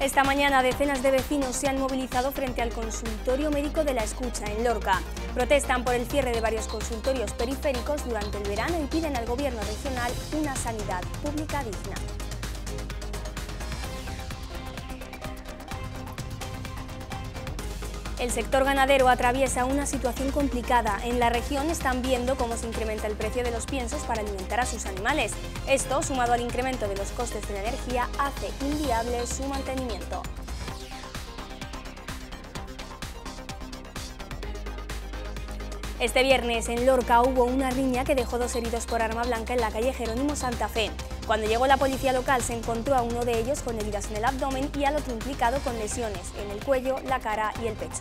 Esta mañana decenas de vecinos se han movilizado frente al consultorio médico de la escucha en Lorca. Protestan por el cierre de varios consultorios periféricos durante el verano y piden al gobierno regional una sanidad pública digna. El sector ganadero atraviesa una situación complicada. En la región están viendo cómo se incrementa el precio de los piensos para alimentar a sus animales. Esto, sumado al incremento de los costes de la energía, hace inviable su mantenimiento. Este viernes en Lorca hubo una riña que dejó dos heridos por arma blanca en la calle Jerónimo Santa Fe. Cuando llegó la policía local se encontró a uno de ellos con heridas en el abdomen y al otro implicado con lesiones en el cuello, la cara y el pecho.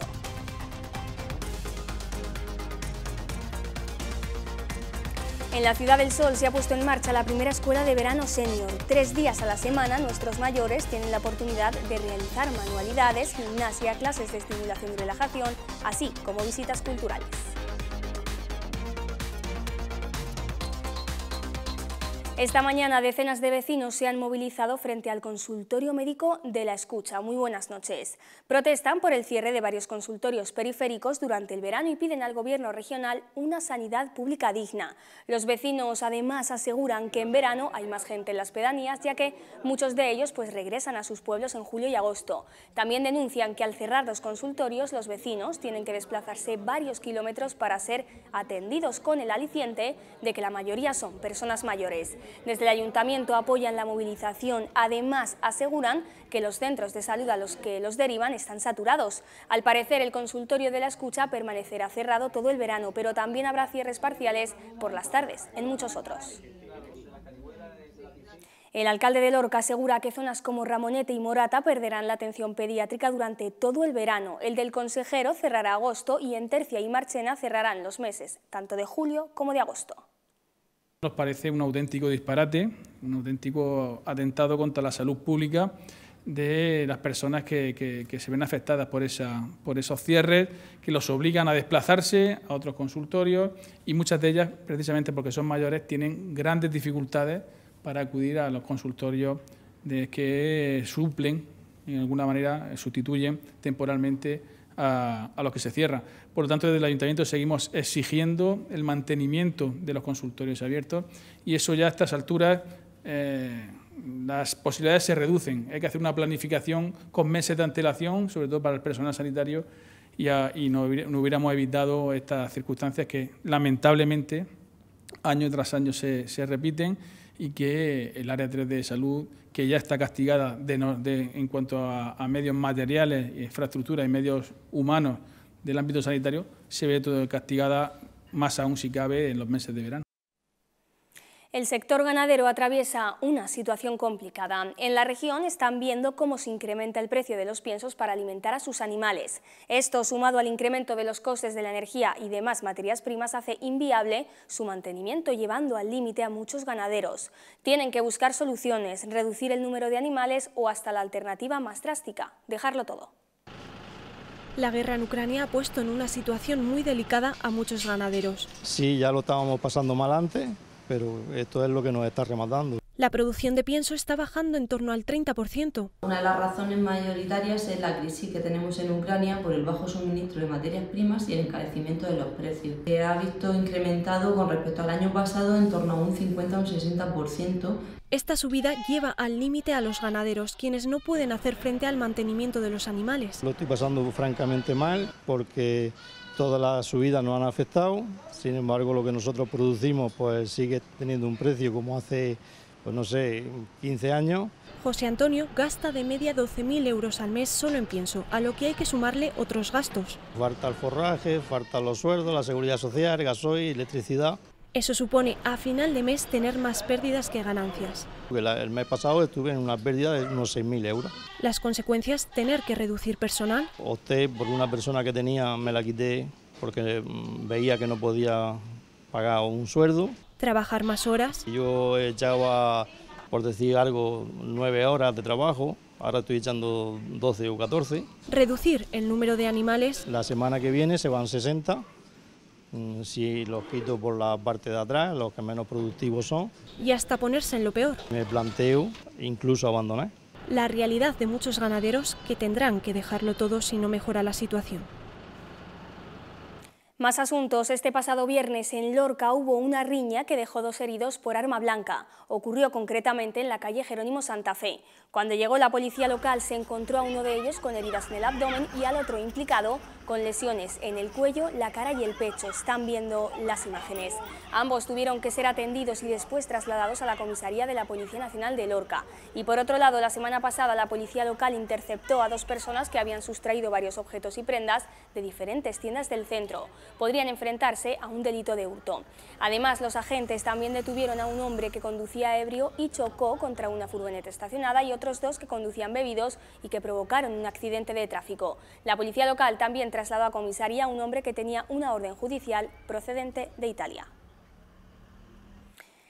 En la Ciudad del Sol se ha puesto en marcha la primera escuela de verano senior. Tres días a la semana nuestros mayores tienen la oportunidad de realizar manualidades, gimnasia, clases de estimulación y relajación, así como visitas culturales. Esta mañana decenas de vecinos se han movilizado frente al consultorio médico de La Escucha. Muy buenas noches. Protestan por el cierre de varios consultorios periféricos durante el verano y piden al gobierno regional una sanidad pública digna. Los vecinos además aseguran que en verano hay más gente en las pedanías ya que muchos de ellos pues regresan a sus pueblos en julio y agosto. También denuncian que al cerrar los consultorios los vecinos tienen que desplazarse varios kilómetros para ser atendidos con el aliciente de que la mayoría son personas mayores. Desde el ayuntamiento apoyan la movilización, además aseguran que los centros de salud a los que los derivan están saturados. Al parecer, el consultorio de la escucha permanecerá cerrado todo el verano, pero también habrá cierres parciales por las tardes en muchos otros. El alcalde de Lorca asegura que zonas como Ramonete y Morata perderán la atención pediátrica durante todo el verano. El del consejero cerrará agosto y en Tercia y Marchena cerrarán los meses, tanto de julio como de agosto. Nos parece un auténtico disparate, un auténtico atentado contra la salud pública de las personas que, se ven afectadas por, por esos cierres, que los obligan a desplazarse a otros consultorios y muchas de ellas, precisamente porque son mayores, tienen grandes dificultades para acudir a los consultorios de que suplen, en alguna manera sustituyen temporalmente a, los que se cierra. Por lo tanto, desde el ayuntamiento seguimos exigiendo el mantenimiento de los consultorios abiertos y eso ya a estas alturas eh, las posibilidades se reducen. Hay que hacer una planificación con meses de antelación, sobre todo para el personal sanitario, y, no, hubiéramos evitado estas circunstancias que lamentablemente año tras año se, se repiten y que el área 3 de salud, que ya está castigada de, en cuanto a, medios materiales, infraestructura y medios humanos del ámbito sanitario, se ve todo castigada más aún si cabe en los meses de verano. El sector ganadero atraviesa una situación complicada. En la región están viendo cómo se incrementa el precio de los piensos para alimentar a sus animales. Esto, sumado al incremento de los costes de la energía y demás materias primas, hace inviable su mantenimiento, llevando al límite a muchos ganaderos. Tienen que buscar soluciones, reducir el número de animales o hasta la alternativa más drástica, dejarlo todo. La guerra en Ucrania ha puesto en una situación muy delicada a muchos ganaderos. Sí, ya lo estábamos pasando mal antes pero esto es lo que nos está rematando. La producción de pienso está bajando en torno al 30%. Una de las razones mayoritarias es la crisis que tenemos en Ucrania por el bajo suministro de materias primas y el encarecimiento de los precios, que ha visto incrementado con respecto al año pasado en torno a un 50 o un 60%. Esta subida lleva al límite a los ganaderos, quienes no pueden hacer frente al mantenimiento de los animales. Lo estoy pasando francamente mal porque Todas las subidas nos han afectado, sin embargo lo que nosotros producimos pues sigue teniendo un precio como hace, pues no sé, 15 años. José Antonio gasta de media 12.000 euros al mes solo en pienso, a lo que hay que sumarle otros gastos. Falta el forraje, falta los sueldos, la seguridad social, gasoil, electricidad. Eso supone a final de mes tener más pérdidas que ganancias. El mes pasado estuve en una pérdida de unos 6.000 euros. Las consecuencias, tener que reducir personal. Opté por una persona que tenía, me la quité porque mm, veía que no podía pagar un sueldo. Trabajar más horas. Yo echaba, por decir algo, nueve horas de trabajo. Ahora estoy echando 12 o 14. Reducir el número de animales. La semana que viene se van 60 Mm, si los quito por la parte de atrás, los que menos productivos son. Y hasta ponerse en lo peor. Me planteo incluso abandonar. La realidad de muchos ganaderos que tendrán que dejarlo todo si no mejora la situación. Más asuntos. Este pasado viernes en Lorca hubo una riña que dejó dos heridos por arma blanca. Ocurrió concretamente en la calle Jerónimo Santa Fe. Cuando llegó la policía local se encontró a uno de ellos con heridas en el abdomen y al otro implicado con lesiones en el cuello, la cara y el pecho. Están viendo las imágenes. Ambos tuvieron que ser atendidos y después trasladados a la comisaría de la Policía Nacional de Lorca. Y por otro lado, la semana pasada la policía local interceptó a dos personas que habían sustraído varios objetos y prendas de diferentes tiendas del centro podrían enfrentarse a un delito de hurto. Además, los agentes también detuvieron a un hombre que conducía ebrio y chocó contra una furgoneta estacionada y otros dos que conducían bebidos y que provocaron un accidente de tráfico. La policía local también trasladó a comisaría a un hombre que tenía una orden judicial procedente de Italia.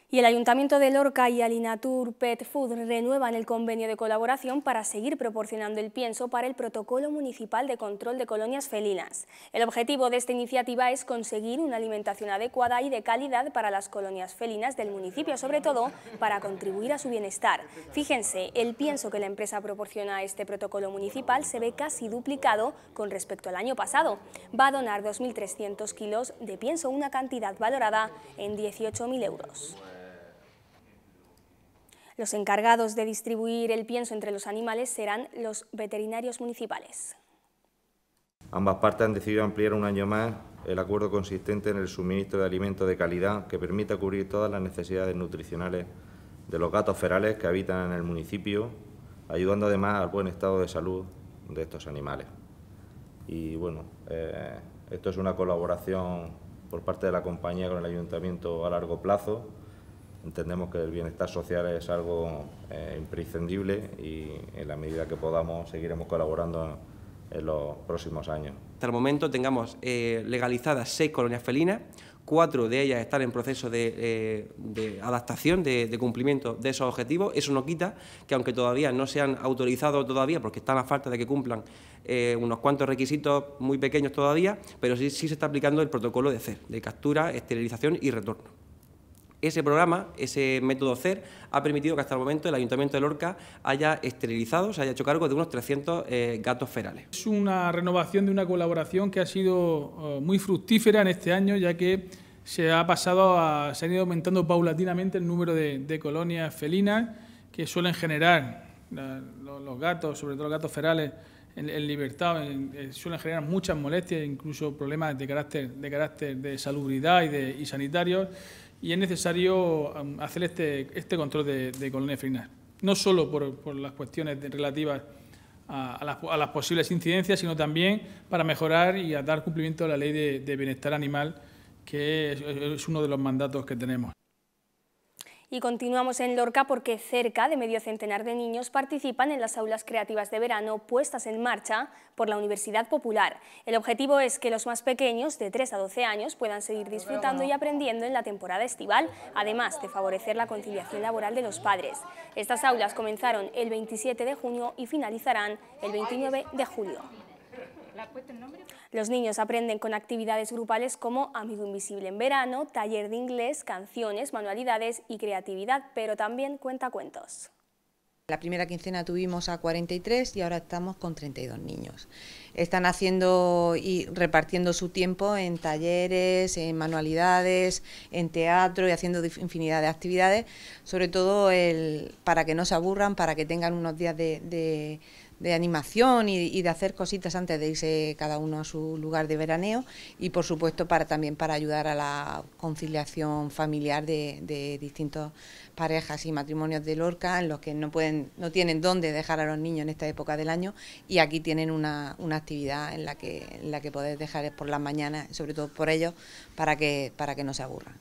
Y el Ayuntamiento de Lorca y Alinatur Pet Food renuevan el convenio de colaboración para seguir proporcionando el pienso para el Protocolo Municipal de Control de Colonias Felinas. El objetivo de esta iniciativa es conseguir una alimentación adecuada y de calidad para las colonias felinas del municipio, sobre todo para contribuir a su bienestar. Fíjense, el pienso que la empresa proporciona a este protocolo municipal se ve casi duplicado con respecto al año pasado. Va a donar 2.300 kilos de pienso, una cantidad valorada en 18.000 euros. Los encargados de distribuir el pienso entre los animales serán los veterinarios municipales. Ambas partes han decidido ampliar un año más el acuerdo consistente en el suministro de alimentos de calidad que permita cubrir todas las necesidades nutricionales de los gatos ferales que habitan en el municipio, ayudando además al buen estado de salud de estos animales. Y bueno, eh, esto es una colaboración por parte de la compañía con el ayuntamiento a largo plazo. Entendemos que el bienestar social es algo eh, imprescindible y en la medida que podamos seguiremos colaborando en los próximos años. Hasta el momento tengamos eh, legalizadas seis colonias felinas, cuatro de ellas están en proceso de, eh, adaptación, de, cumplimiento de esos objetivos. Eso no quita que aunque todavía no se han autorizado todavía, porque están a falta de que cumplan unos cuantos requisitos muy pequeños todavía, pero sí, sí se está aplicando el protocolo de CER, de captura, esterilización y retorno. Ese programa, ese método CER, ha permitido que hasta el momento el Ayuntamiento de Lorca haya esterilizado, se haya hecho cargo de unos 300 eh, gatos ferales. Es una renovación de una colaboración que ha sido eh, muy fructífera en este año, ya que se ha pasado a, se han ido aumentando paulatinamente el número de, colonias felinas que suelen generar los, gatos, sobre todo los gatos ferales, en, libertad, eh, suelen generar muchas molestias, incluso problemas de carácter de, carácter de salubridad y, de, y sanitarios y es necesario um, hacer este, este control de, colonia colonias no solo por, las cuestiones relativas a, las, posibles incidencias, sino también para mejorar y dar cumplimiento a la ley de, bienestar animal, que es uno de los mandatos que tenemos. Y continuamos en Lorca porque cerca de medio centenar de niños participan en las aulas creativas de verano puestas en marcha por la Universidad Popular. El objetivo es que los más pequeños, de 3 a 12 años, puedan seguir disfrutando y aprendiendo en la temporada estival, además de favorecer la conciliación laboral de los padres. Estas aulas comenzaron el 27 de junio y finalizarán el 29 de julio. Los niños aprenden con actividades grupales como Amigo Invisible en verano, taller de inglés, canciones, manualidades y creatividad, pero también cuentacuentos. La primera quincena tuvimos a 43 y ahora estamos con 32 niños. Están haciendo y repartiendo su tiempo en talleres, en manualidades, en teatro y haciendo infinidad de actividades, sobre todo el, para que no se aburran, para que tengan unos días de de animación y, de hacer cositas antes de irse cada uno a su lugar de veraneo y por supuesto para también para ayudar a la conciliación familiar de, distintos parejas y matrimonios de Lorca en los que no pueden no tienen dónde dejar a los niños en esta época del año y aquí tienen una, actividad en la que en la que podéis dejar por las mañanas sobre todo por ellos para que para que no se aburran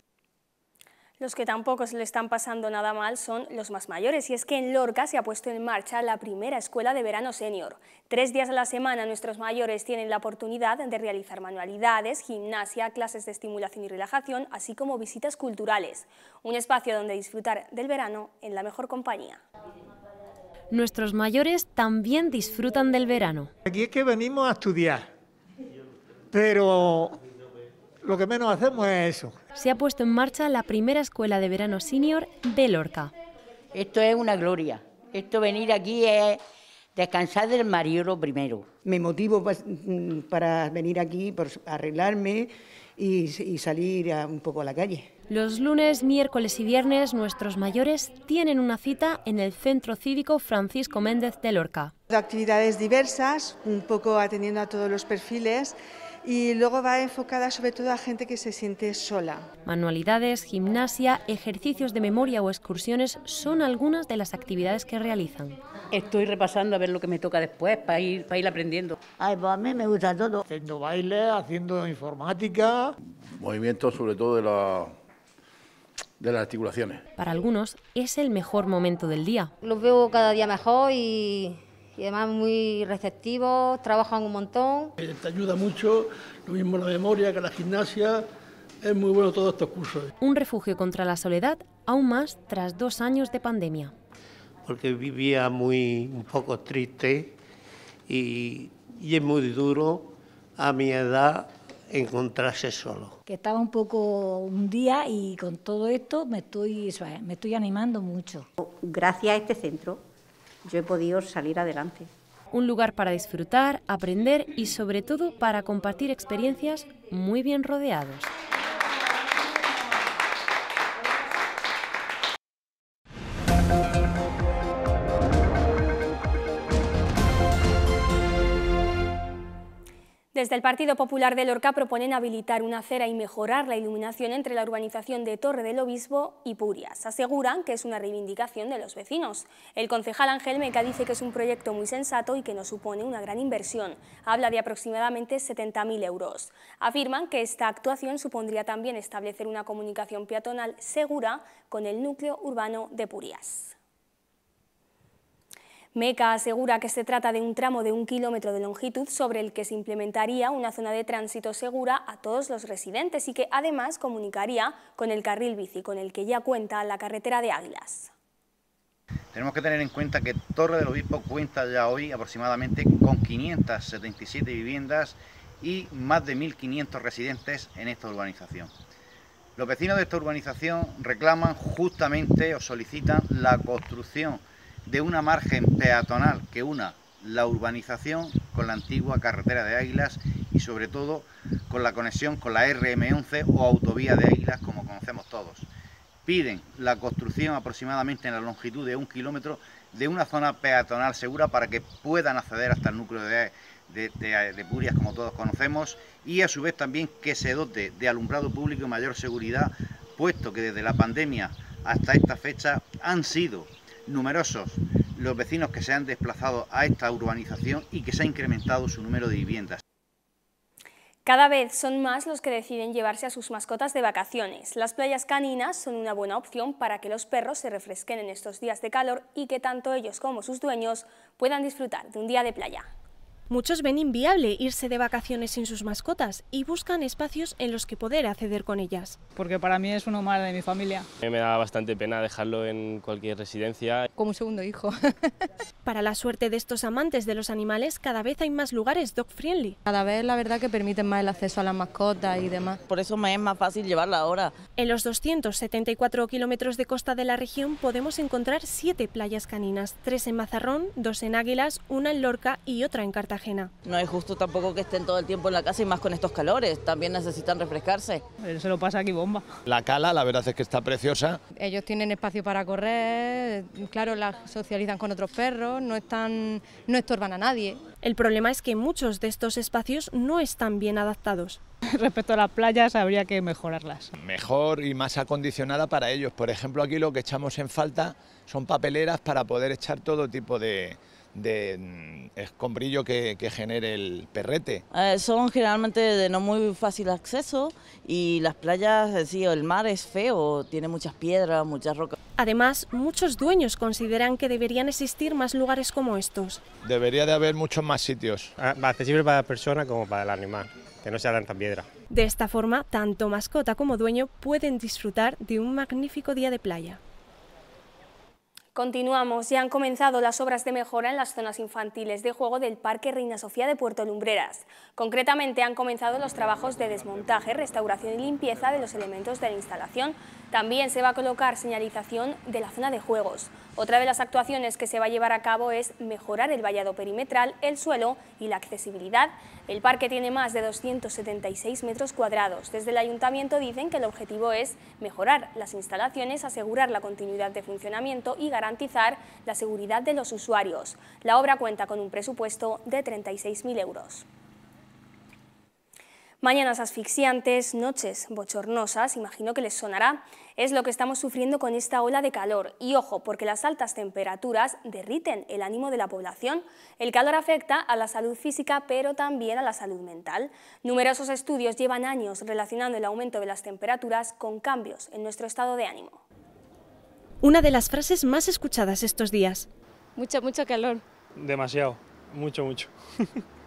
los que tampoco se le están pasando nada mal son los más mayores, y es que en Lorca se ha puesto en marcha la primera escuela de verano senior. Tres días a la semana nuestros mayores tienen la oportunidad de realizar manualidades, gimnasia, clases de estimulación y relajación, así como visitas culturales. Un espacio donde disfrutar del verano en la mejor compañía. Nuestros mayores también disfrutan del verano. Aquí es que venimos a estudiar, pero lo que menos hacemos es eso se ha puesto en marcha la primera escuela de verano senior de Lorca. Esto es una gloria. Esto venir aquí es descansar del marido primero. Me motivo para venir aquí, por arreglarme y, salir un poco a la calle. Los lunes, miércoles y viernes nuestros mayores tienen una cita en el Centro Cívico Francisco Méndez de Lorca. Actividades diversas, un poco atendiendo a todos los perfiles y luego va enfocada sobre todo a gente que se siente sola. Manualidades, gimnasia, ejercicios de memoria o excursiones son algunas de las actividades que realizan. Estoy repasando a ver lo que me toca después para ir, para ir aprendiendo. Ay, pues a mí me gusta todo. Haciendo baile, haciendo informática. Movimientos sobre todo de, la, de las articulaciones. Para algunos es el mejor momento del día. Los veo cada día mejor y y además muy receptivos, trabajan un montón. Eh, te ayuda mucho, lo mismo la memoria que la gimnasia, es muy bueno todos estos cursos. Un refugio contra la soledad, aún más tras dos años de pandemia. Porque vivía muy un poco triste y, es muy duro a mi edad encontrarse solo. Que estaba un poco un día y con todo esto me estoy, me estoy animando mucho. Gracias a este centro yo he podido salir adelante. Un lugar para disfrutar, aprender y sobre todo para compartir experiencias muy bien rodeados. Desde el Partido Popular de Lorca proponen habilitar una acera y mejorar la iluminación entre la urbanización de Torre del Obispo y Purias. Aseguran que es una reivindicación de los vecinos. El concejal Ángel Meca dice que es un proyecto muy sensato y que no supone una gran inversión. Habla de aproximadamente 70.000 euros. Afirman que esta actuación supondría también establecer una comunicación peatonal segura con el núcleo urbano de Purias. MECA asegura que se trata de un tramo de un kilómetro de longitud sobre el que se implementaría una zona de tránsito segura a todos los residentes y que además comunicaría con el carril bici con el que ya cuenta la carretera de Águilas. Tenemos que tener en cuenta que Torre del Obispo cuenta ya hoy aproximadamente con 577 viviendas y más de 1.500 residentes en esta urbanización. Los vecinos de esta urbanización reclaman justamente o solicitan la construcción de una margen peatonal que una la urbanización con la antigua carretera de Águilas y sobre todo con la conexión con la RM11 o autovía de Águilas como conocemos todos. Piden la construcción aproximadamente en la longitud de un kilómetro de una zona peatonal segura para que puedan acceder hasta el núcleo de, Purias como todos conocemos y a su vez también que se dote de alumbrado público y mayor seguridad puesto que desde la pandemia hasta esta fecha han sido numerosos los vecinos que se han desplazado a esta urbanización y que se ha incrementado su número de viviendas. Cada vez son más los que deciden llevarse a sus mascotas de vacaciones. Las playas caninas son una buena opción para que los perros se refresquen en estos días de calor y que tanto ellos como sus dueños puedan disfrutar de un día de playa. Muchos ven inviable irse de vacaciones sin sus mascotas y buscan espacios en los que poder acceder con ellas. Porque para mí es uno más de mi familia. Me da bastante pena dejarlo en cualquier residencia. Como segundo hijo. para la suerte de estos amantes de los animales, cada vez hay más lugares dog friendly. Cada vez la verdad que permiten más el acceso a las mascotas y demás. Por eso me es más fácil llevarla ahora. En los 274 kilómetros de costa de la región podemos encontrar siete playas caninas, tres en Mazarrón, dos en Águilas, una en Lorca y otra en Cartagena. No es justo tampoco que estén todo el tiempo en la casa y más con estos calores, también necesitan refrescarse. Se lo pasa aquí bomba. La cala, la verdad es que está preciosa. Ellos tienen espacio para correr, claro, la socializan con otros perros, no, están, no estorban a nadie. El problema es que muchos de estos espacios no están bien adaptados. Respecto a las playas, habría que mejorarlas. Mejor y más acondicionada para ellos. Por ejemplo, aquí lo que echamos en falta son papeleras para poder echar todo tipo de, de mm, escombrillo que, genere el perrete. Eh, son generalmente de no muy fácil acceso y las playas, eh, sí, el mar es feo, tiene muchas piedras, muchas rocas. Además, muchos dueños consideran que deberían existir más lugares como estos. Debería de haber muchos más sitios. Ah, accesibles para la persona como para el animal, que no sea tanta piedra. De esta forma, tanto mascota como dueño pueden disfrutar de un magnífico día de playa. Continuamos, ya han comenzado las obras de mejora en las zonas infantiles de juego del Parque Reina Sofía de Puerto Lumbreras. Concretamente han comenzado los trabajos de desmontaje, restauración y limpieza de los elementos de la instalación. También se va a colocar señalización de la zona de juegos. Otra de las actuaciones que se va a llevar a cabo es mejorar el vallado perimetral, el suelo y la accesibilidad. El parque tiene más de 276 metros cuadrados. Desde el ayuntamiento dicen que el objetivo es mejorar las instalaciones, asegurar la continuidad de funcionamiento y garantizar garantizar la seguridad de los usuarios. La obra cuenta con un presupuesto de 36.000 euros. Mañanas asfixiantes, noches bochornosas, imagino que les sonará, es lo que estamos sufriendo con esta ola de calor. Y ojo, porque las altas temperaturas derriten el ánimo de la población. El calor afecta a la salud física, pero también a la salud mental. Numerosos estudios llevan años relacionando el aumento de las temperaturas con cambios en nuestro estado de ánimo una de las frases más escuchadas estos días. Mucho, mucho calor. Demasiado, mucho, mucho.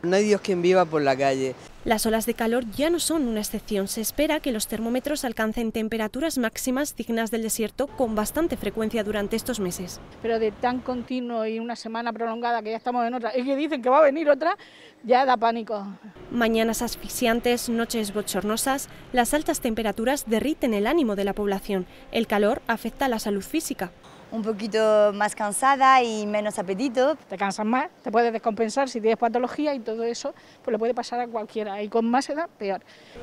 no hay Dios quien viva por la calle. Las olas de calor ya no son una excepción. Se espera que los termómetros alcancen temperaturas máximas dignas del desierto con bastante frecuencia durante estos meses. Pero de tan continuo y una semana prolongada que ya estamos en otra y que dicen que va a venir otra, ya da pánico. Mañanas asfixiantes, noches bochornosas, las altas temperaturas derriten el ánimo de la población. El calor afecta a la salud física un poquito más cansada y menos apetito. Te cansas más, te puedes descompensar si tienes patología y todo eso, pues le puede pasar a cualquiera y con más edad peor.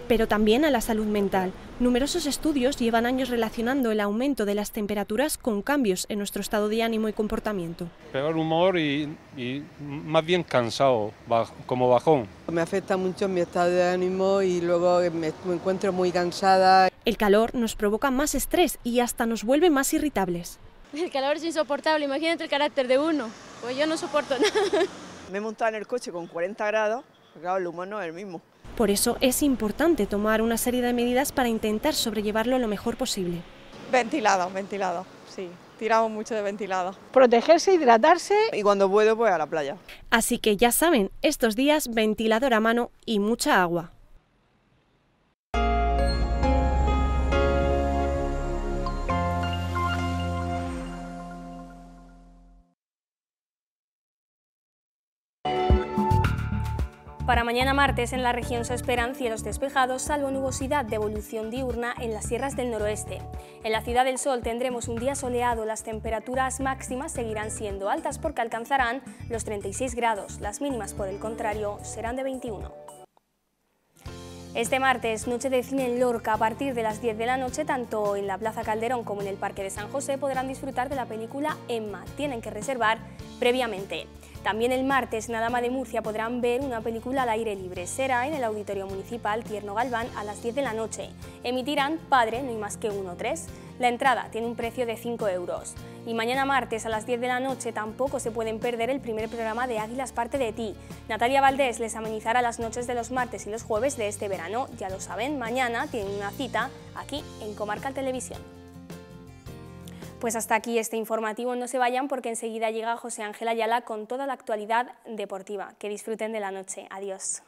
Pero también a la salud mental. Numerosos estudios llevan años relacionando el aumento de las temperaturas con cambios en nuestro estado de ánimo y comportamiento. Peor humor y, más bien cansado, como bajón. Me afecta mucho mi estado de ánimo y luego me encuentro muy cansada. El calor nos provoca más estrés y hasta nos vuelve más irritables. El calor es insoportable, imagínate el carácter de uno. Pues yo no soporto nada. Me he montado en el coche con 40 grados, claro, el humano es el mismo. Por eso es importante tomar una serie de medidas para intentar sobrellevarlo lo mejor posible. Ventilado, ventilado, sí. Tiramos mucho de ventilado. Protegerse, hidratarse. Y cuando puedo, pues a la playa. Así que ya saben, estos días ventilador a mano y mucha agua. Para mañana martes en la región se esperan cielos despejados, salvo nubosidad de evolución diurna en las sierras del noroeste. En la Ciudad del Sol tendremos un día soleado, las temperaturas máximas seguirán siendo altas porque alcanzarán los 36 grados, las mínimas por el contrario serán de 21. Este martes, noche de cine en Lorca, a partir de las 10 de la noche, tanto en la Plaza Calderón como en el Parque de San José podrán disfrutar de la película Emma. Tienen que reservar previamente. También el martes, Nadama de Murcia podrán ver una película al aire libre. Será en el Auditorio Municipal Tierno Galván a las 10 de la noche. Emitirán Padre, no hay más que uno, tres. La entrada tiene un precio de 5 euros. Y mañana martes a las 10 de la noche tampoco se pueden perder el primer programa de Águilas Parte de Ti. Natalia Valdés les amenizará las noches de los martes y los jueves de este verano. Ya lo saben, mañana tienen una cita aquí en Comarca Televisión. Pues hasta aquí este informativo. No se vayan porque enseguida llega José Ángel Ayala con toda la actualidad deportiva. Que disfruten de la noche. Adiós.